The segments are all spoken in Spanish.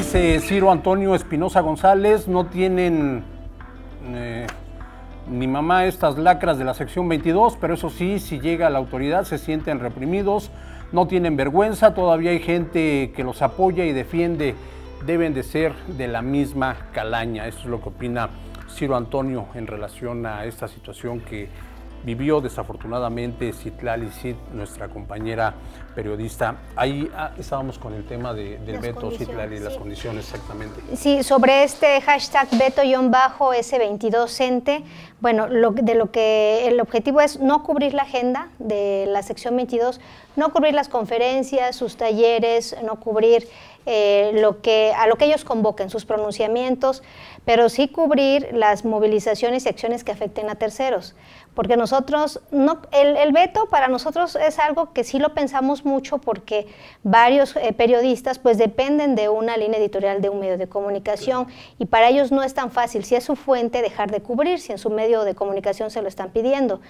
dice Ciro Antonio Espinosa González, no tienen ni eh, mamá estas lacras de la sección 22, pero eso sí, si llega la autoridad se sienten reprimidos, no tienen vergüenza, todavía hay gente que los apoya y defiende, deben de ser de la misma calaña. Eso es lo que opina Ciro Antonio en relación a esta situación que vivió desafortunadamente Citlali Cid, nuestra compañera periodista. Ahí ah, estábamos con el tema de, del veto Citlali, las condiciones exactamente. Sí, sobre este hashtag veto-s22cente, bueno, lo, de lo que el objetivo es no cubrir la agenda de la sección 22 no cubrir las conferencias, sus talleres, no cubrir eh, lo que, a lo que ellos convoquen, sus pronunciamientos, pero sí cubrir las movilizaciones y acciones que afecten a terceros. Porque nosotros, no, el, veto para nosotros es algo que sí lo pensamos mucho porque varios eh, periodistas pues dependen de una línea editorial de un medio de comunicación y para ellos no es tan fácil, si es su fuente, dejar de cubrir, si en su medio de comunicación se lo están pidiendo.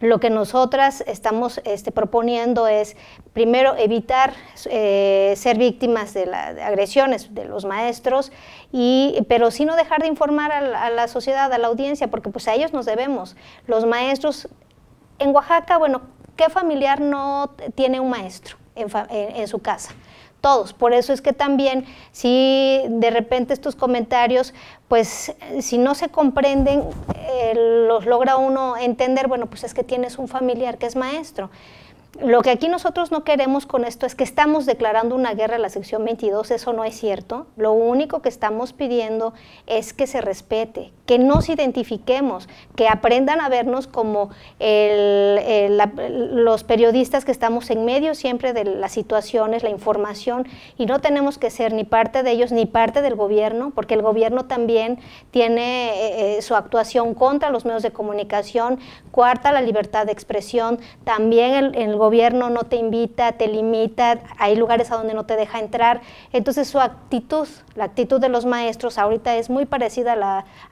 Lo que nosotras estamos este, proponiendo es primero evitar eh, ser víctimas de, las agresiones de los maestros, y, pero sí no dejar de informar a la, sociedad, a la audiencia, porque pues a ellos nos debemos. Los maestros en Oaxaca, bueno, ¿qué familiar no tiene un maestro en, su casa? todos. Por eso es que también si de repente estos comentarios, pues si no se comprenden, eh, los logra uno entender, bueno, pues es que tienes un familiar que es maestro. Lo que aquí nosotros no queremos con esto es que estamos declarando una guerra a la sección 22, eso no es cierto. Lo único que estamos pidiendo es que se respete, que nos identifiquemos, que aprendan a vernos como los periodistas que estamos en medio siempre de las situaciones, la información, y no tenemos que ser ni parte de ellos ni parte del gobierno, porque el gobierno también tiene eh, eh, su actuación contra los medios de comunicación, cuarta la libertad de expresión, también el, gobierno no te invita, te limita, hay lugares a donde no te deja entrar, entonces su actitud, la actitud de los maestros ahorita es muy parecida a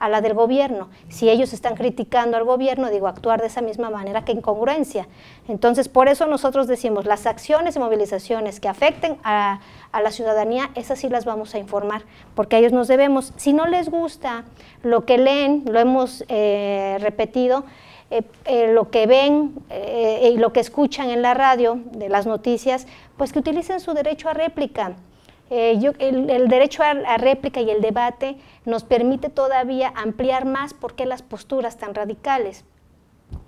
la de gobierno. Si ellos están criticando al gobierno, digo, actuar de esa misma manera, que incongruencia. Entonces, por eso nosotros decimos, las acciones y movilizaciones que afecten a, la ciudadanía, esas sí las vamos a informar, porque a ellos nos debemos. Si no les gusta lo que leen, lo hemos eh, repetido, eh, eh, lo que ven y lo que escuchan en la radio de las noticias, pues que utilicen su derecho a réplica eh, el, derecho a, réplica y el debate nos permite todavía ampliar más por qué las posturas tan radicales.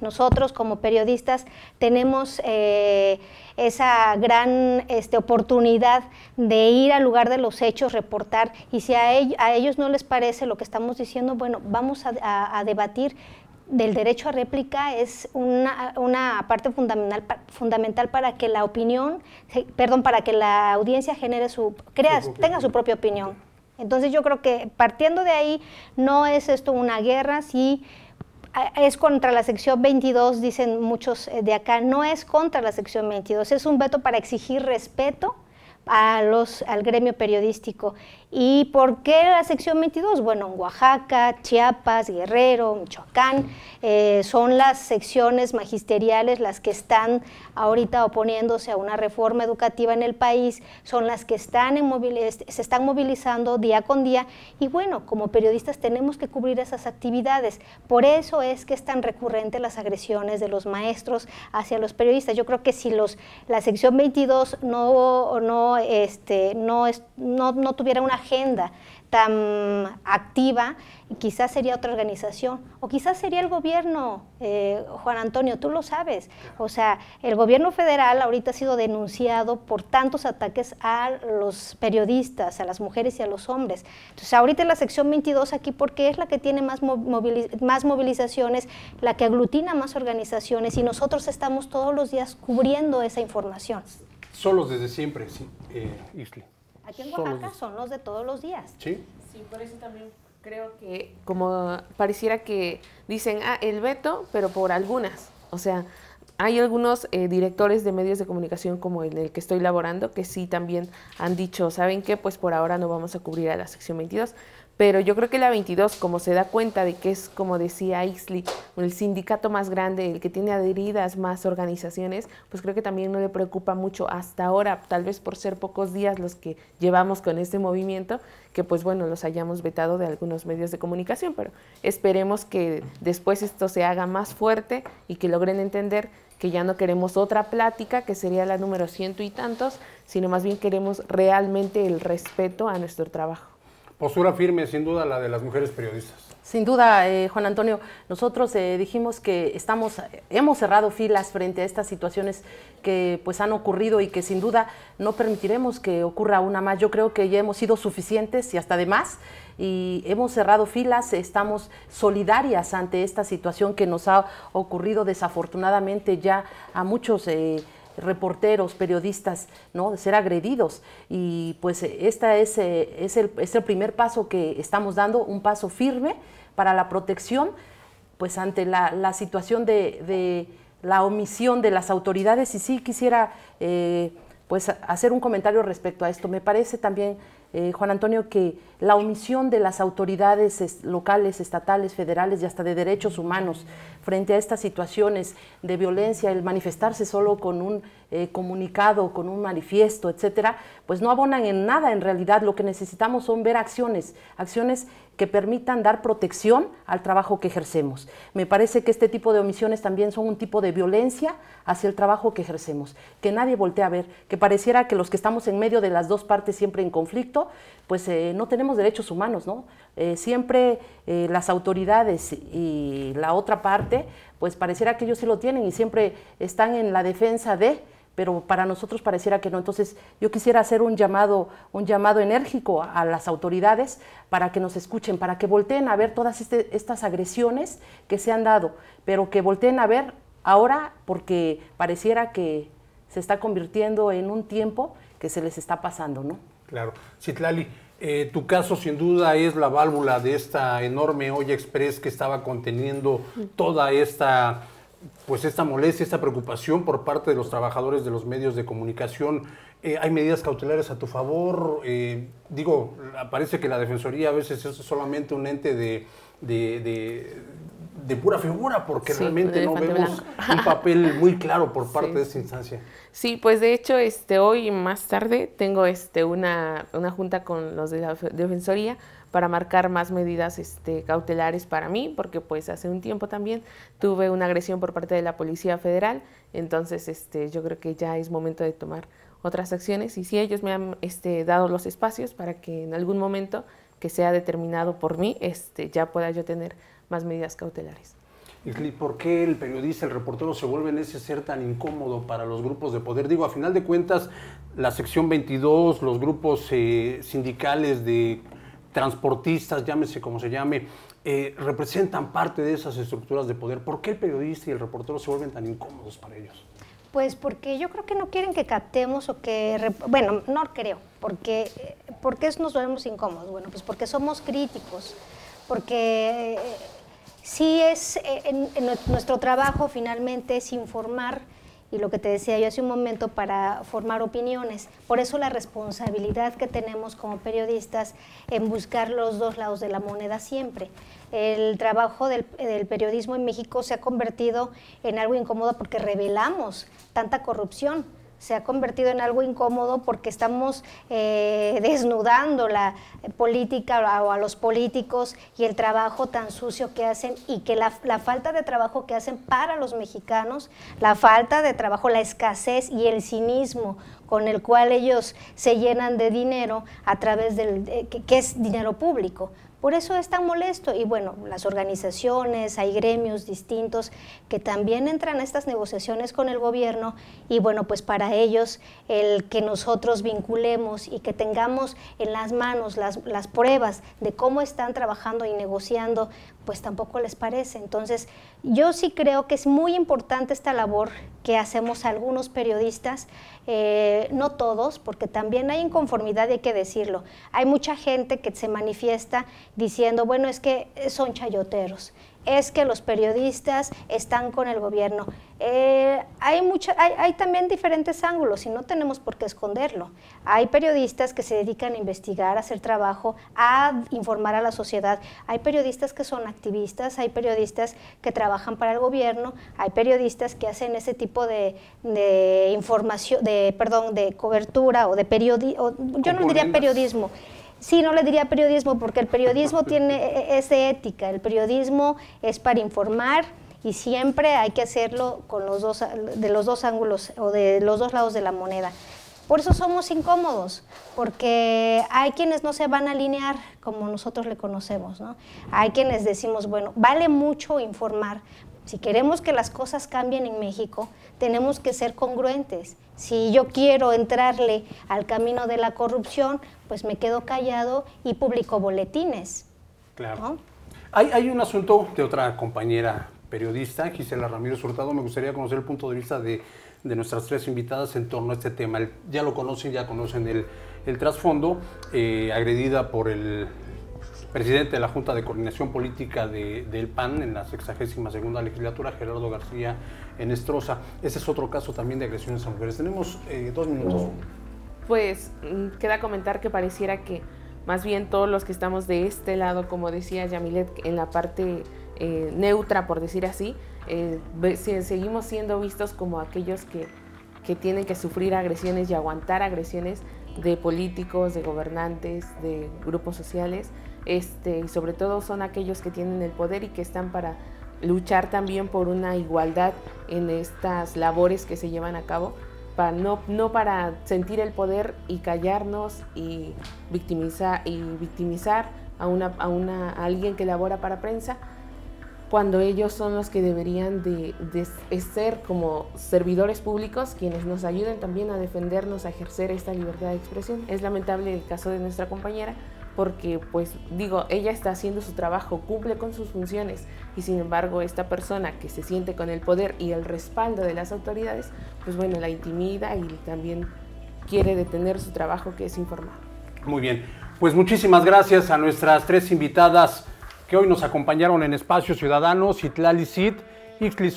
Nosotros como periodistas tenemos eh, esa gran este, oportunidad de ir al lugar de los hechos, reportar, y si a, ellos, no les parece lo que estamos diciendo, bueno, vamos a debatir del derecho a réplica es una, parte fundamental, fundamental para que la opinión, perdón, para que la audiencia genere su, crea, tenga su propia opinión. Entonces yo creo que partiendo de ahí no es esto una guerra, sí es contra la sección 22, dicen muchos eh, de acá, no es contra la sección 22, es un veto para exigir respeto a los, al gremio periodístico ¿Y por qué la sección 22? Bueno, en Oaxaca, Chiapas, Guerrero, Michoacán, eh, son las secciones magisteriales las que están ahorita oponiéndose a una reforma educativa en el país, son las que están este, se están movilizando día con día y bueno, como periodistas tenemos que cubrir esas actividades. Por eso es que es tan recurrente las agresiones de los maestros hacia los periodistas. Yo creo que si los, la sección 22 no, no, este, no, no, no tuviera una agenda tan activa, quizás sería otra organización, o quizás sería el gobierno, eh, Juan Antonio, tú lo sabes. O sea, el gobierno federal ahorita ha sido denunciado por tantos ataques a los periodistas, a las mujeres y a los hombres. Entonces, ahorita en la sección 22 aquí porque es la que tiene más, movilizaciones, la que aglutina más organizaciones y nosotros estamos todos los días cubriendo esa información. Solo desde siempre, sí, eh, Aquí en Oaxaca son los de todos los días. Sí. Sí, por eso también creo que como pareciera que dicen, ah, el veto, pero por algunas. O sea, hay algunos eh, directores de medios de comunicación como el que estoy laborando que sí también han dicho, ¿saben qué? Pues por ahora no vamos a cubrir a la sección 22. Pero yo creo que la 22, como se da cuenta de que es, como decía Ixley, el sindicato más grande, el que tiene adheridas más organizaciones, pues creo que también no le preocupa mucho hasta ahora, tal vez por ser pocos días los que llevamos con este movimiento, que pues bueno, los hayamos vetado de algunos medios de comunicación, pero esperemos que después esto se haga más fuerte y que logren entender que ya no queremos otra plática, que sería la número ciento y tantos, sino más bien queremos realmente el respeto a nuestro trabajo postura firme, sin duda, la de las mujeres periodistas. Sin duda, eh, Juan Antonio, nosotros eh, dijimos que estamos, hemos cerrado filas frente a estas situaciones que pues han ocurrido y que sin duda no permitiremos que ocurra una más. Yo creo que ya hemos sido suficientes y hasta de más y hemos cerrado filas, estamos solidarias ante esta situación que nos ha ocurrido desafortunadamente ya a muchos. Eh, reporteros, periodistas, ¿no? ser agredidos. Y pues este es, eh, es, el, primer paso que estamos dando, un paso firme para la protección, pues ante la, situación de, la omisión de las autoridades. Y sí quisiera eh, pues hacer un comentario respecto a esto. Me parece también eh, Juan Antonio, que la omisión de las autoridades locales, estatales, federales y hasta de derechos humanos frente a estas situaciones de violencia, el manifestarse solo con un eh, comunicado, con un manifiesto, etcétera, pues no abonan en nada en realidad. Lo que necesitamos son ver acciones, acciones que permitan dar protección al trabajo que ejercemos. Me parece que este tipo de omisiones también son un tipo de violencia hacia el trabajo que ejercemos, que nadie voltee a ver, que pareciera que los que estamos en medio de las dos partes siempre en conflicto, pues eh, no tenemos derechos humanos, ¿no? Eh, siempre eh, las autoridades y la otra parte, pues pareciera que ellos sí lo tienen y siempre están en la defensa de pero para nosotros pareciera que no. Entonces yo quisiera hacer un llamado, un llamado enérgico a, las autoridades para que nos escuchen, para que volteen a ver todas este, estas agresiones que se han dado, pero que volteen a ver ahora porque pareciera que se está convirtiendo en un tiempo que se les está pasando, ¿no? Claro. Citlali, eh, tu caso sin duda es la válvula de esta enorme olla express que estaba conteniendo toda esta pues esta molestia, esta preocupación por parte de los trabajadores de los medios de comunicación. Eh, ¿Hay medidas cautelares a tu favor? Eh, digo, parece que la Defensoría a veces es solamente un ente de, pura figura, porque realmente no vemos un papel muy claro por parte de esta instancia. Sí, pues de hecho, este, hoy más tarde tengo este, una junta con los de la Defensoría para marcar más medidas este, cautelares para mí, porque pues hace un tiempo también tuve una agresión por parte de la Policía Federal, entonces este, yo creo que ya es momento de tomar otras acciones y si ellos me han este, dado los espacios para que en algún momento que sea determinado por mí, este, ya pueda yo tener más medidas cautelares. ¿Y ¿por qué el periodista, el reportero se vuelve en ese ser tan incómodo para los grupos de poder? Digo, a final de cuentas, la sección 22, los grupos eh, sindicales de transportistas, llámese como se llame, eh, representan parte de esas estructuras de poder. ¿Por qué el periodista y el reportero se vuelven tan incómodos para ellos? Pues porque yo creo que no quieren que captemos o que, bueno, no creo, porque ¿por qué nos volvemos incómodos? Bueno, pues porque somos críticos, porque eh, sí es, eh, nuestro trabajo finalmente es informar y lo que te decía yo hace un momento para formar opiniones. Por eso la responsabilidad que tenemos como periodistas en buscar los dos lados de la moneda siempre. El trabajo del, periodismo en México se ha convertido en algo incómodo porque revelamos tanta corrupción se ha convertido en algo incómodo porque estamos eh, desnudando la política o a los políticos y el trabajo tan sucio que hacen y que la, falta de trabajo que hacen para los mexicanos, la falta de trabajo, la escasez y el cinismo con el cual ellos se llenan de dinero a través del, eh, que es dinero público. Por eso es tan molesto. Y bueno, las organizaciones, hay gremios distintos que también entran a estas negociaciones con el gobierno y bueno, pues para ellos el que nosotros vinculemos y que tengamos en las manos las, las pruebas de cómo están trabajando y negociando pues tampoco les parece. Entonces, yo sí creo que es muy importante esta labor que hacemos algunos periodistas, eh, no todos, porque también hay inconformidad y hay que decirlo. Hay mucha gente que se manifiesta diciendo, bueno, es que son chayoteros, es que los periodistas están con el gobierno. Eh, hay, mucha, hay, también diferentes ángulos y no tenemos por qué esconderlo. Hay periodistas que se dedican a investigar, a hacer trabajo, a informar a la sociedad. Hay periodistas que son activistas, hay periodistas que trabajan para el gobierno, hay periodistas que hacen ese tipo de, información, de, perdón, de cobertura o de yo no diría periodismo. Sí, no le diría periodismo, porque el periodismo tiene, e-, esa ética, el periodismo es para informar y siempre hay que hacerlo con los dos, de los dos ángulos o de los dos lados de la moneda. Por eso somos incómodos, porque hay quienes no se van a alinear como nosotros le conocemos, ¿no? Hay quienes decimos, bueno, vale mucho informar, si queremos que las cosas cambien en México, tenemos que ser congruentes. Si yo quiero entrarle al camino de la corrupción, pues me quedo callado y publico boletines. Claro. Hay, un asunto de otra compañera periodista, Gisela Ramírez Hurtado. Me gustaría conocer el punto de vista de, nuestras tres invitadas en torno a este tema. ya lo conocen, ya conocen el, trasfondo, eh, agredida por el presidente de la Junta de Coordinación Política del PAN en la 62 legislatura, Gerardo García Enestrosa. Ese es otro caso también de agresiones a mujeres. Tenemos eh, dos minutos. Pues mm, queda comentar que pareciera que más bien todos los que estamos de este lado, como decía Yamilet, en la parte eh, neutra, por decir así, eh, seguimos siendo vistos como aquellos que, que tienen que sufrir agresiones y aguantar agresiones de políticos, de gobernantes, de grupos sociales. Este, y sobre todo son aquellos que tienen el poder y que están para luchar también por una igualdad en estas labores que se llevan a cabo, para no, para sentir el poder y callarnos y victimizar, y victimizar a, alguien que labora para prensa, cuando ellos son los que deberían de, ser como servidores públicos quienes nos ayuden también a defendernos, a ejercer esta libertad de expresión. Es lamentable el caso de nuestra compañera, porque pues digo, ella está haciendo su trabajo, cumple con sus funciones y sin embargo esta persona que se siente con el poder y el respaldo de las autoridades, pues bueno, la intimida y también quiere detener su trabajo que es informar. Muy bien, pues muchísimas gracias a nuestras tres invitadas que hoy nos acompañaron en Espacio Ciudadano, Citlali Cid,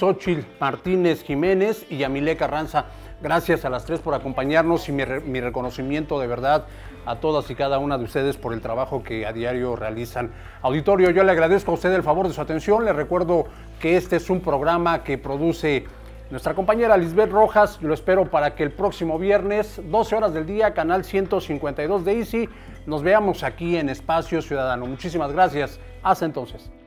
Ochil, Martínez Jiménez y Yamile Carranza. Gracias a las tres por acompañarnos y mi, reconocimiento de verdad a todas y cada una de ustedes por el trabajo que a diario realizan. Auditorio, yo le agradezco a usted el favor de su atención. Le recuerdo que este es un programa que produce nuestra compañera Lisbeth Rojas. Lo espero para que el próximo viernes, 12 horas del día, canal 152 de Easy, nos veamos aquí en Espacio Ciudadano. Muchísimas gracias. Hasta entonces.